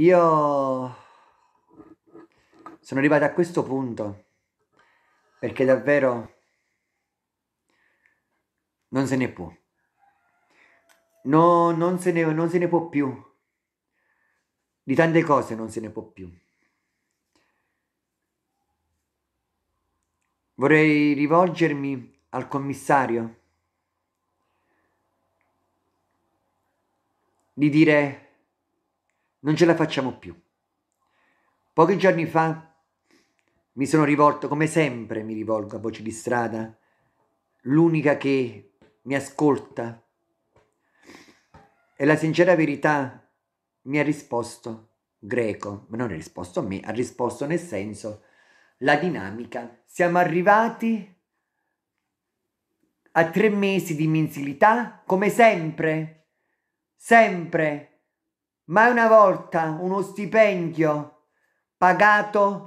Io sono arrivato a questo punto perché davvero non se ne può. No, non se ne, non se ne può più. Di tante cose non se ne può più. Vorrei rivolgermi al commissario di dire non ce la facciamo più. Pochi giorni fa mi sono rivolto, come sempre mi rivolgo a voci di strada, l'unica che mi ascolta. E la sincera verità mi ha risposto greco, ma non ha risposto a me, ha risposto nel senso la dinamica. Siamo arrivati a tre mesi di mensilità, come sempre, sempre mai una volta uno stipendio pagato.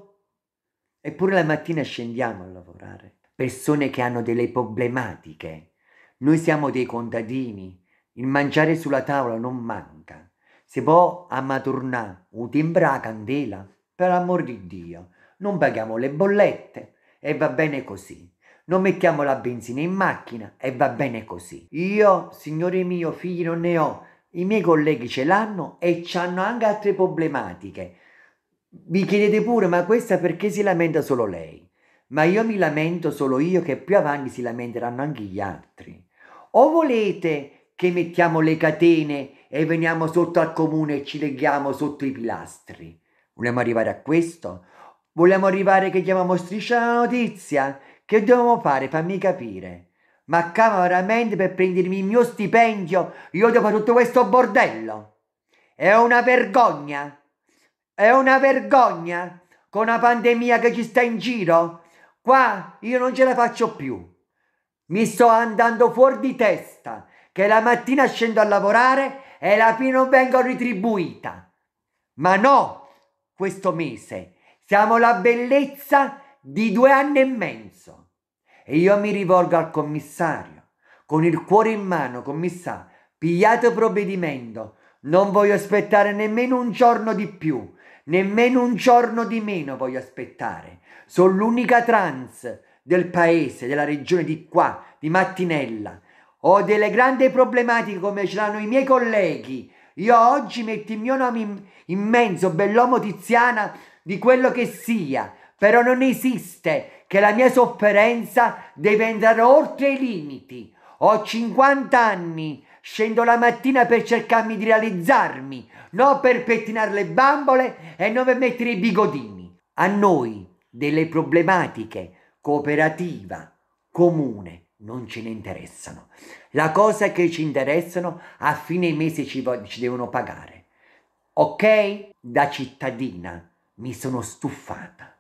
Eppure la mattina scendiamo a lavorare. Persone che hanno delle problematiche. Noi siamo dei contadini. Il mangiare sulla tavola non manca. Se può a maturnà o timbra la candela. Per l'amor di Dio, non paghiamo le bollette e va bene così. Non mettiamo la benzina in macchina e va bene così. Io, signore mio, figli non ne ho i miei colleghi ce l'hanno e hanno anche altre problematiche. Vi chiedete pure, ma questa perché si lamenta solo lei? Ma io mi lamento solo io che più avanti si lamenteranno anche gli altri. O volete che mettiamo le catene e veniamo sotto al comune e ci leghiamo sotto i pilastri? Vogliamo arrivare a questo? Vogliamo arrivare che chiamiamo striscia la notizia? Che dobbiamo fare? Fammi capire. Ma cava veramente per prendermi il mio stipendio io devo fare tutto questo bordello. È una vergogna. È una vergogna con la pandemia che ci sta in giro. Qua io non ce la faccio più. Mi sto andando fuori di testa che la mattina scendo a lavorare e la fine non vengo ritribuita. Ma no, questo mese siamo la bellezza di due anni e mezzo. E io mi rivolgo al commissario, con il cuore in mano, commissario, pigliate provvedimento, non voglio aspettare nemmeno un giorno di più, nemmeno un giorno di meno voglio aspettare. Sono l'unica trans del paese, della regione di qua, di Mattinella. Ho delle grandi problematiche come ce l'hanno i miei colleghi. Io oggi metto il mio nome in, in mezzo, bell'uomo Tiziana, di quello che sia, però non esiste che la mia sofferenza deve andare oltre i limiti. Ho 50 anni, scendo la mattina per cercarmi di realizzarmi, non per pettinare le bambole e non per mettere i bigodini. A noi delle problematiche cooperativa, comune, non ce ne interessano. La cosa che ci interessano a fine mese ci, vo- ci devono pagare. Ok? Da cittadina mi sono stufata.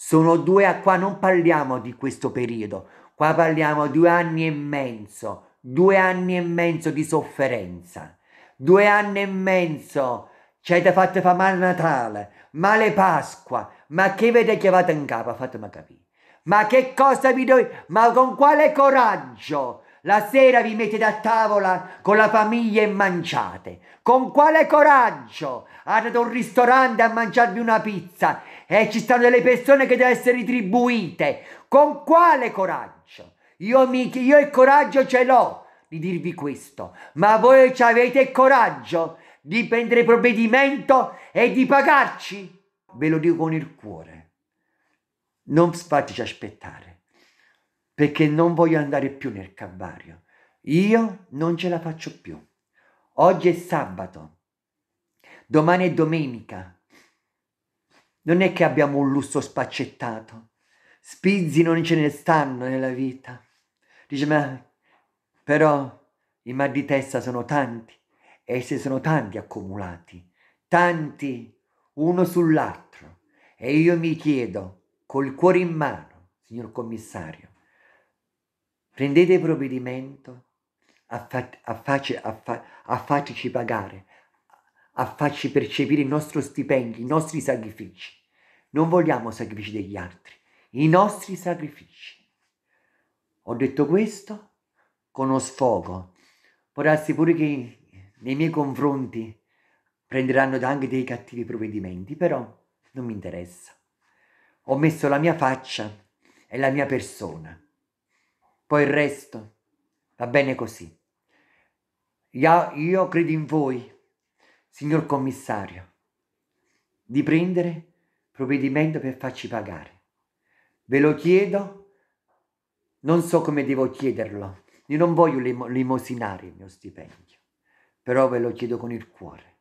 Sono due a qua non parliamo di questo periodo, qua parliamo di due anni e mezzo, due anni e mezzo di sofferenza, due anni e mezzo ci avete fatto fare male Natale, male Pasqua, ma che avete chiamato in capo? Fatemi capire. Ma che cosa vi do ma con quale coraggio? La sera vi mettete a tavola con la famiglia e mangiate. Con quale coraggio andate a un ristorante a mangiarvi una pizza e ci stanno delle persone che devono essere ritribuite? Con quale coraggio? Io, mi, io il coraggio ce l'ho di dirvi questo, ma voi avete il coraggio di prendere provvedimento e di pagarci? Ve lo dico con il cuore. Non fateci aspettare perché non voglio andare più nel Calvario. Io non ce la faccio più. Oggi è sabato, domani è domenica. Non è che abbiamo un lusso spaccettato. Spizzi non ce ne stanno nella vita. Dice, ma però i mal di testa sono tanti e se sono tanti accumulati, tanti uno sull'altro. E io mi chiedo, col cuore in mano, signor commissario, prendete provvedimento a, affac- affa- affacci pagare, affacci percepire il nostro stipendio, i nostri sacrifici. Non vogliamo sacrifici degli altri, i nostri sacrifici. Ho detto questo con uno sfogo. Può darsi pure che nei miei confronti prenderanno anche dei cattivi provvedimenti, però non mi interessa. Ho messo la mia faccia e la mia persona poi il resto va bene così. Io, io credo in voi, signor commissario, di prendere provvedimento per farci pagare. Ve lo chiedo, non so come devo chiederlo, io non voglio limosinare il mio stipendio, però ve lo chiedo con il cuore.